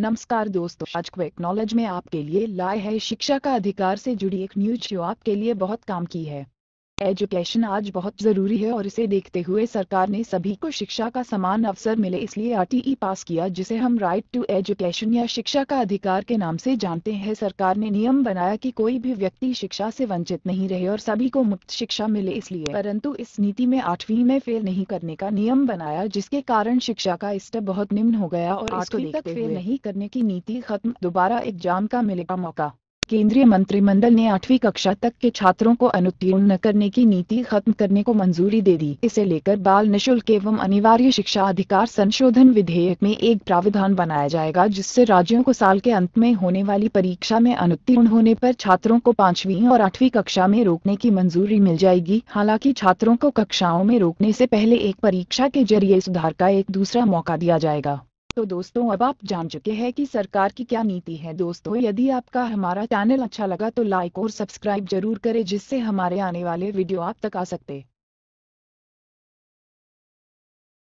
नमस्कार दोस्तों आज क्विक नॉलेज में आपके लिए लाए है शिक्षा का अधिकार से जुड़ी एक न्यूज जो आपके लिए बहुत काम की है एजुकेशन आज बहुत ज़रूरी है और इसे देखते हुए सरकार ने सभी को शिक्षा का समान अवसर मिले इसलिए आरटीई पास किया जिसे हम राइट टू एजुकेशन या शिक्षा का अधिकार के नाम से जानते हैं सरकार ने नियम बनाया कि कोई भी व्यक्ति शिक्षा से वंचित नहीं रहे और सभी को मुफ्त शिक्षा मिले इसलिए परंतु इस नीति में आठवीं में फेल नहीं करने का नियम बनाया जिसके कारण शिक्षा का स्तर बहुत निम्न हो गया और आठवीं तक फेल नहीं करने की नीति खत्म दोबारा एग्जाम का मिलेगा मौका केंद्रीय मंत्रिमंडल ने आठवीं कक्षा तक के छात्रों को अनुत्तीर्ण न करने की नीति खत्म करने को मंजूरी दे दी इसे लेकर बाल निशुल्क एवं अनिवार्य शिक्षा अधिकार संशोधन विधेयक में एक प्रावधान बनाया जाएगा जिससे राज्यों को साल के अंत में होने वाली परीक्षा में अनुत्तीर्ण होने पर छात्रों को पांचवीं और आठवीं कक्षा में रोकने की मंजूरी मिल जाएगी हालांकि छात्रों को कक्षाओं में रोकने से पहले एक परीक्षा के जरिए सुधार का एक दूसरा मौका दिया जाएगा तो दोस्तों अब आप जान चुके हैं कि सरकार की क्या नीति है दोस्तों यदि आपका हमारा चैनल अच्छा लगा तो लाइक और सब्सक्राइब जरूर करें जिससे हमारे आने वाले वीडियो आप तक आ सकते